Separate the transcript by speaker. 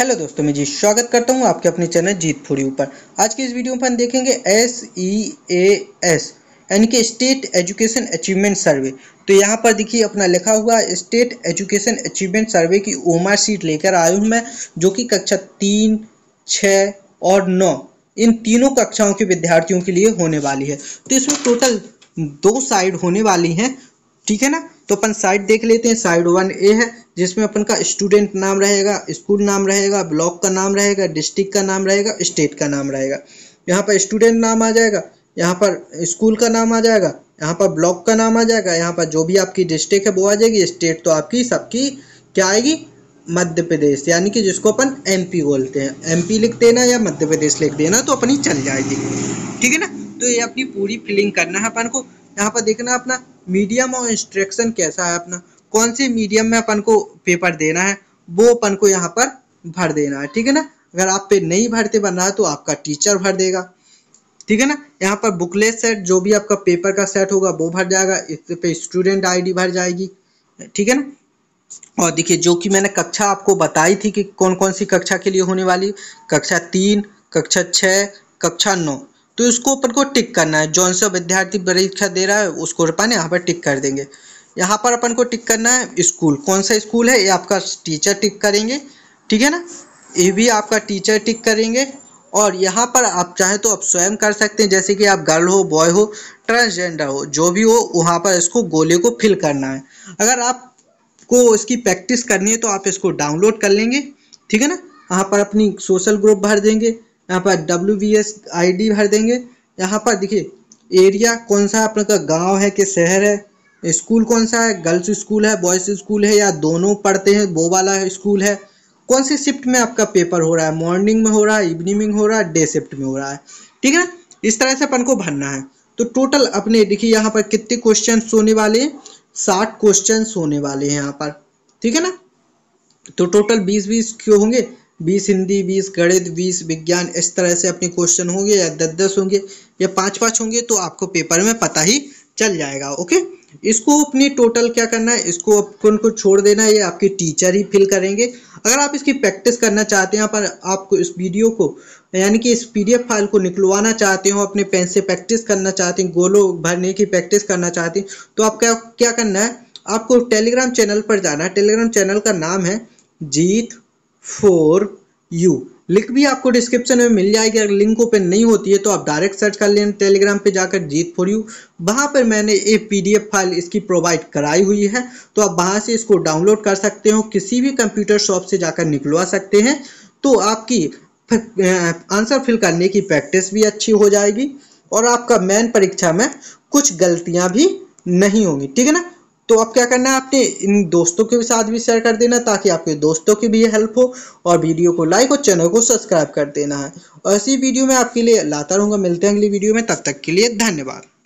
Speaker 1: hello दोस्तों मैं जी स्वागत करता हूँ आपके अपने चैनल फूरी ऊपर आज के इस वीडियो में हम देखेंगे एस ई ए एस यानी कि स्टेट एजुकेशन अचीवमेंट सर्वे तो यहाँ पर देखिए अपना लिखा हुआ स्टेट एजुकेशन अचीवमेंट सर्वे की ओमर सीट लेकर आया मैं जो कि कक्षा तीन छ और नौ इन तीनों कक्षाओं के विद्यार्थियों के लिए होने वाली है तो इसमें टोटल दो साइड होने वाली हैं ठीक है ना तो अपन साइड देख लेते हैं साइड वन ए है जिसमें अपन का स्टूडेंट नाम रहेगा स्कूल नाम रहेगा ब्लॉक का नाम रहेगा डिस्ट्रिक्ट का नाम रहेगा स्टेट का नाम रहेगा यहाँ पर स्टूडेंट नाम आ जाएगा यहाँ पर स्कूल का नाम आ जाएगा यहाँ पर ब्लॉक का नाम आ जाएगा यहाँ पर जो भी आपकी डिस्ट्रिक्ट है वो आ जाएगी स्टेट तो आपकी सबकी क्या आएगी मध्य प्रदेश यानी कि जिसको अपन एमपी बोलते हैं एमपी लिख देना या मध्य प्रदेश लिख देना तो अपनी चल जाएगी ठीक है ना तो ये अपनी पूरी फिलिंग करना है अपन को यहाँ पर देखना अपना मीडियम और इंस्ट्रक्शन कैसा है अपना कौन से मीडियम में अपन को पेपर देना है वो अपन को यहाँ पर भर देना है ठीक है ना अगर आप पे नहीं भरते बन रहा है तो आपका टीचर भर देगा ठीक है ना यहाँ पर बुकलेट सेट जो भी आपका पेपर का सेट होगा वो भर जाएगा इस पे स्टूडेंट आईडी भर जाएगी ठीक है ना और देखिए जो कि मैंने कक्षा आपको बताई थी कि कौन कौन सी कक्षा के लिए होने वाली कक्षा तीन कक्षा छः कक्षा नौ तो इसको अपन को टिक करना है जौन सा विद्यार्थी परीक्षा दे रहा है उसको अपन यहाँ पर टिक कर देंगे यहाँ पर अपन को टिक करना है स्कूल कौन सा स्कूल है ये आपका टीचर टिक करेंगे ठीक है ना ये भी आपका टीचर टिक करेंगे और यहाँ पर आप चाहे तो आप स्वयं कर सकते हैं जैसे कि आप गर्ल हो बॉय हो ट्रांसजेंडर हो जो भी हो वहाँ पर इसको गोले को फिल करना है अगर आपको इसकी प्रैक्टिस करनी है तो आप इसको डाउनलोड कर लेंगे ठीक है ना यहाँ पर अपनी सोशल ग्रुप भर देंगे यहाँ पर W B S I D भर देंगे यहाँ पर देखिए एरिया कौन सा अपने का गाँव है कि शहर है स्कूल कौन सा है गर्ल्स स्कूल है बॉयज़ स्कूल है या दोनों पढ़ते हैं वो वाला स्कूल है कौन से शिफ्ट में आपका पेपर हो रहा है मॉर्निंग में हो रहा है इवनिंग में हो रहा है डे शिफ्ट में हो रहा है ठीक है इस तरह से अपन को भरना है तो टोटल अपने देखिए यहाँ पर कितने क्वेश्चन होने वाले हैं साठ क्वेश्चन होने वाले हैं यहाँ पर ठीक है ना तो टोटल बीस बीस क्यों होंगे बीस हिंदी बीस गणित बीस विज्ञान इस तरह से अपने क्वेश्चन होंगे या दस दस होंगे या पाँच पाँच होंगे तो आपको पेपर में पता ही चल जाएगा ओके इसको अपने टोटल क्या करना है इसको अपन को छोड़ देना है ये आपके टीचर ही फिल करेंगे अगर आप इसकी प्रैक्टिस करना चाहते हैं पर आपको इस वीडियो को यानी कि इस पीडीएफ फाइल को निकलवाना चाहते हो अपने पेन से प्रैक्टिस करना चाहते हैं गोलो भरने की प्रैक्टिस करना चाहते हैं तो क्या क्या करना है आपको टेलीग्राम चैनल पर जाना है टेलीग्राम चैनल का नाम है जीत फॉर यू लिंक भी आपको डिस्क्रिप्शन में मिल जाएगी अगर लिंक ओपन नहीं होती है तो आप डायरेक्ट सर्च कर लें टेलीग्राम पे जाकर जीत फॉर यू वहाँ पर मैंने एक पीडीएफ फाइल इसकी प्रोवाइड कराई हुई है तो आप वहाँ से इसको डाउनलोड कर सकते हो किसी भी कंप्यूटर शॉप से जाकर निकलवा सकते हैं तो आपकी आंसर फिल करने की प्रैक्टिस भी अच्छी हो जाएगी और आपका मैन परीक्षा में कुछ गलतियाँ भी नहीं होंगी ठीक है ना तो अब क्या करना है आपने इन दोस्तों के साथ भी शेयर कर देना ताकि आपके दोस्तों की भी हेल्प हो और वीडियो को लाइक और चैनल को सब्सक्राइब कर देना है और ऐसी वीडियो में आपके लिए लाता रहूँगा मिलते हैं अगली वीडियो में तब तक के लिए धन्यवाद